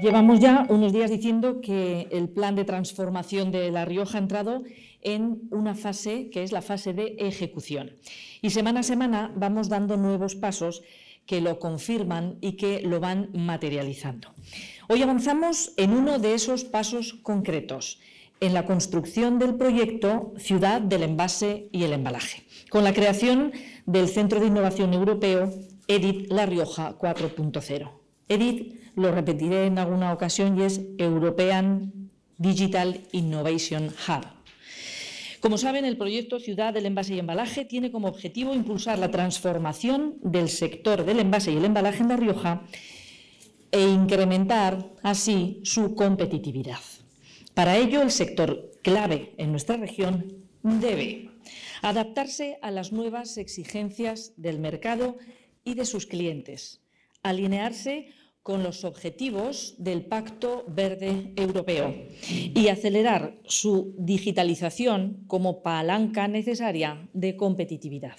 Llevamos ya unos días diciendo que el plan de transformación de La Rioja ha entrado en una fase que es la fase de ejecución. Y semana a semana vamos dando nuevos pasos que lo confirman y que lo van materializando. Hoy avanzamos en uno de esos pasos concretos, en la construcción del proyecto Ciudad del Envase y el Embalaje, con la creación del Centro de Innovación Europeo EDIT La Rioja 4.0. EDIT lo repetiré en alguna ocasión y es European Digital Innovation Hub. Como saben, el proyecto Ciudad del Envase y Embalaje tiene como objetivo impulsar la transformación del sector del envase y el embalaje en La Rioja e incrementar así su competitividad. Para ello, el sector clave en nuestra región debe adaptarse a las nuevas exigencias del mercado y de sus clientes, alinearse con los objetivos del Pacto Verde Europeo y acelerar su digitalización como palanca necesaria de competitividad.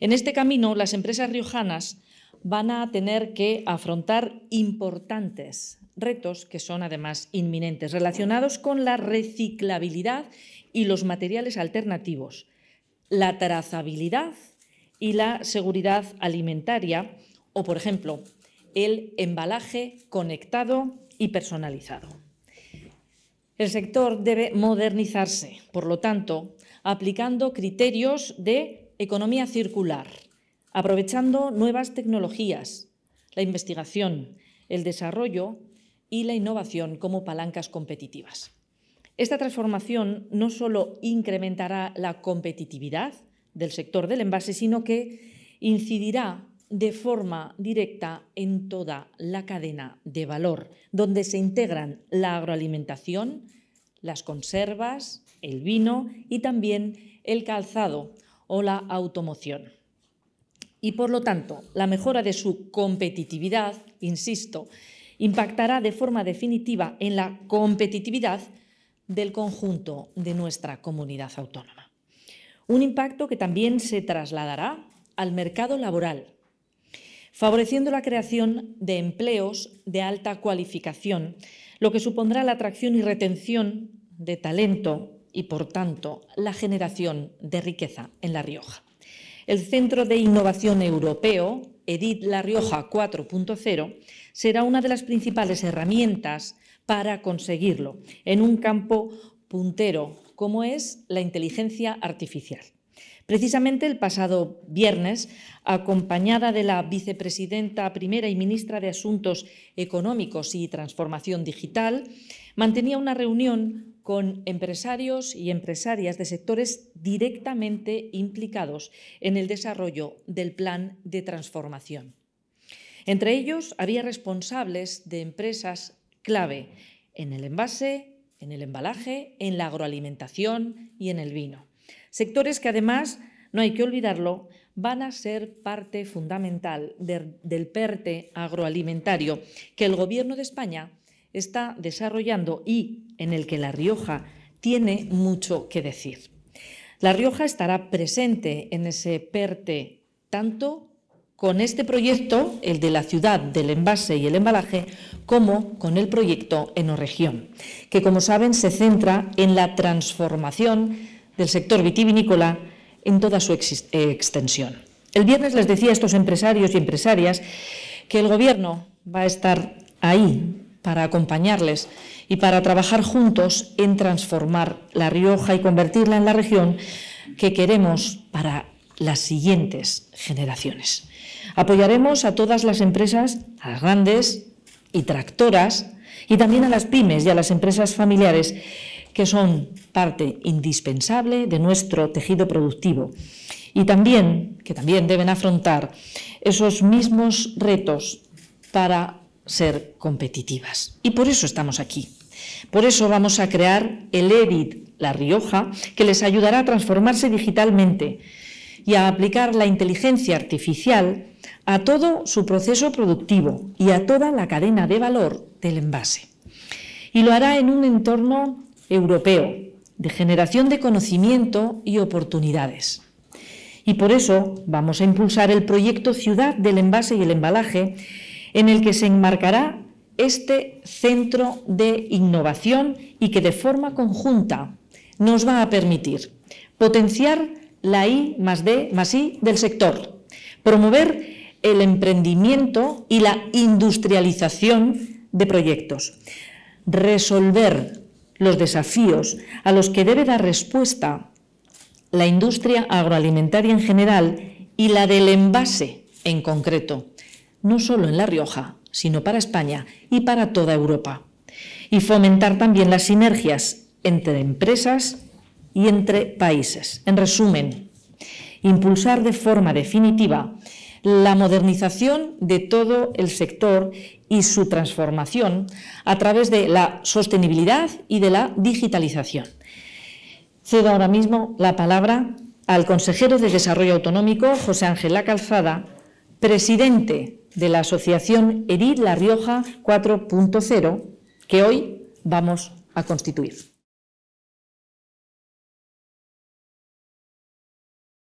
En este camino, las empresas riojanas van a tener que afrontar importantes retos que son además inminentes, relacionados con la reciclabilidad y los materiales alternativos, la trazabilidad y la seguridad alimentaria, o, por ejemplo, el embalaje conectado y personalizado. El sector debe modernizarse, por lo tanto, aplicando criterios de economía circular, aprovechando nuevas tecnologías, la investigación, el desarrollo y la innovación como palancas competitivas. Esta transformación no solo incrementará la competitividad del sector del envase, sino que incidirá de forma directa en toda la cadena de valor, donde se integran la agroalimentación, las conservas, el vino y también el calzado o la automoción. Y por lo tanto, la mejora de su competitividad, insisto, impactará de forma definitiva en la competitividad del conjunto de nuestra comunidad autónoma. Un impacto que también se trasladará al mercado laboral, favoreciendo la creación de empleos de alta cualificación, lo que supondrá la atracción y retención de talento y, por tanto, la generación de riqueza en La Rioja. El Centro de Innovación Europeo, EDIT La Rioja 4.0, será una de las principales herramientas para conseguirlo en un campo puntero como es la inteligencia artificial. Precisamente el pasado viernes, acompañada de la vicepresidenta primera y ministra de Asuntos Económicos y Transformación Digital, mantenía una reunión con empresarios y empresarias de sectores directamente implicados en el desarrollo del plan de transformación. Entre ellos había responsables de empresas clave en el envase, en el embalaje, en la agroalimentación y en el vino. Sectores que además, no hay que olvidarlo, van a ser parte fundamental del PERTE agroalimentario que el Gobierno de España está desarrollando y en el que La Rioja tiene mucho que decir. La Rioja estará presente en ese PERTE tanto con este proyecto, el de la ciudad del envase y el embalaje, como con el proyecto Enoregión, que como saben se centra en la transformación del sector vitivinícola en toda su eh, extensión. El viernes les decía a estos empresarios y empresarias que el Gobierno va a estar ahí para acompañarles y para trabajar juntos en transformar La Rioja y convertirla en la región que queremos para las siguientes generaciones. Apoyaremos a todas las empresas, a las grandes y tractoras, y también a las pymes y a las empresas familiares que son parte indispensable de nuestro tejido productivo y también que también deben afrontar esos mismos retos para ser competitivas. Y por eso estamos aquí. Por eso vamos a crear el EDIT La Rioja, que les ayudará a transformarse digitalmente y a aplicar la inteligencia artificial a todo su proceso productivo y a toda la cadena de valor del envase. Y lo hará en un entorno europeo de generación de conocimiento y oportunidades. Y por eso vamos a impulsar el proyecto Ciudad del Envase y el Embalaje, en el que se enmarcará este centro de innovación y que de forma conjunta nos va a permitir potenciar la I más D más I del sector, promover el emprendimiento y la industrialización de proyectos, resolver los desafíos a los que debe dar respuesta la industria agroalimentaria en general y la del envase en concreto, no solo en La Rioja, sino para España y para toda Europa. Y fomentar también las sinergias entre empresas y entre países. En resumen, impulsar de forma definitiva la modernización de todo el sector y su transformación a través de la sostenibilidad y de la digitalización. Cedo ahora mismo la palabra al consejero de Desarrollo Autonómico, José Ángela Calzada, presidente de la Asociación Erid La Rioja 4.0, que hoy vamos a constituir.